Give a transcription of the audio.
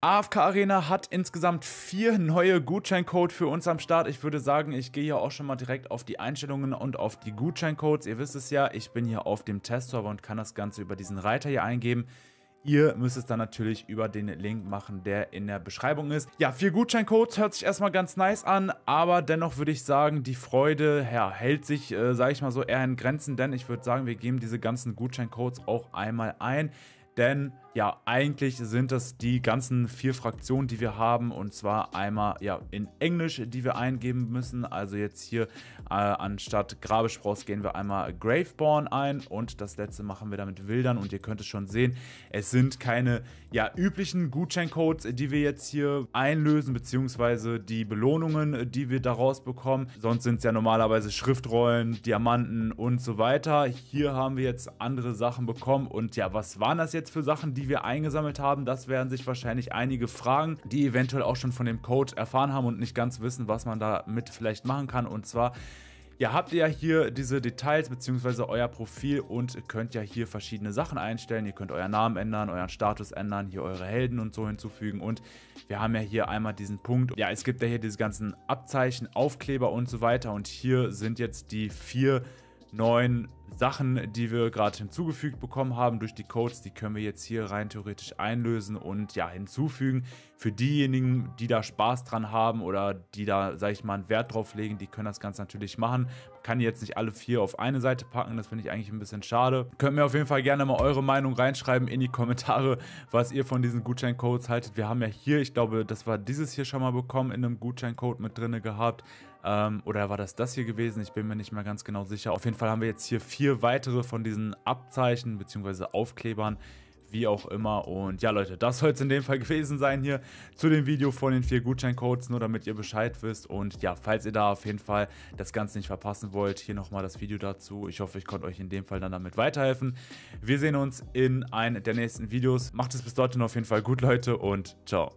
AFK Arena hat insgesamt vier neue Gutscheincodes für uns am Start. Ich würde sagen, ich gehe hier auch schon mal direkt auf die Einstellungen und auf die Gutscheincodes. Ihr wisst es ja, ich bin hier auf dem Testserver und kann das Ganze über diesen Reiter hier eingeben. Ihr müsst es dann natürlich über den Link machen, der in der Beschreibung ist. Ja, vier Gutscheincodes hört sich erstmal ganz nice an, aber dennoch würde ich sagen, die Freude ja, hält sich, äh, sage ich mal so, eher in Grenzen, denn ich würde sagen, wir geben diese ganzen Gutscheincodes auch einmal ein. Denn ja, eigentlich sind das die ganzen vier Fraktionen, die wir haben. Und zwar einmal ja in Englisch, die wir eingeben müssen. Also jetzt hier äh, anstatt Grabespross gehen wir einmal Graveborn ein. Und das letzte machen wir damit Wildern. Und ihr könnt es schon sehen, es sind keine ja üblichen Gutscheincodes, die wir jetzt hier einlösen, beziehungsweise die Belohnungen, die wir daraus bekommen. Sonst sind es ja normalerweise Schriftrollen, Diamanten und so weiter. Hier haben wir jetzt andere Sachen bekommen. Und ja, was waren das jetzt? jetzt für Sachen, die wir eingesammelt haben? Das werden sich wahrscheinlich einige fragen, die eventuell auch schon von dem Code erfahren haben und nicht ganz wissen, was man damit vielleicht machen kann. Und zwar ja, habt ihr ja hier diese Details bzw. euer Profil und könnt ja hier verschiedene Sachen einstellen. Ihr könnt euren Namen ändern, euren Status ändern, hier eure Helden und so hinzufügen. Und wir haben ja hier einmal diesen Punkt. Ja, es gibt ja hier diese ganzen Abzeichen, Aufkleber und so weiter. Und hier sind jetzt die vier neuen Sachen, die wir gerade hinzugefügt bekommen haben durch die Codes, die können wir jetzt hier rein theoretisch einlösen und ja hinzufügen. Für diejenigen, die da Spaß dran haben oder die da, sage ich mal, einen Wert drauf legen, die können das Ganze natürlich machen. Man kann jetzt nicht alle vier auf eine Seite packen, das finde ich eigentlich ein bisschen schade. Könnt mir auf jeden Fall gerne mal eure Meinung reinschreiben in die Kommentare, was ihr von diesen Gutscheincodes haltet. Wir haben ja hier, ich glaube, das war dieses hier schon mal bekommen, in einem Gutscheincode mit drinne gehabt. Ähm, oder war das das hier gewesen? Ich bin mir nicht mal ganz genau sicher. Auf jeden Fall haben wir jetzt hier vier vier weitere von diesen Abzeichen bzw. Aufklebern wie auch immer. Und ja, Leute, das soll es in dem Fall gewesen sein hier zu dem Video von den vier Gutscheincodes, nur damit ihr Bescheid wisst. Und ja, falls ihr da auf jeden Fall das Ganze nicht verpassen wollt, hier nochmal das Video dazu. Ich hoffe, ich konnte euch in dem Fall dann damit weiterhelfen. Wir sehen uns in einem der nächsten Videos. Macht es bis dorthin auf jeden Fall gut, Leute, und ciao.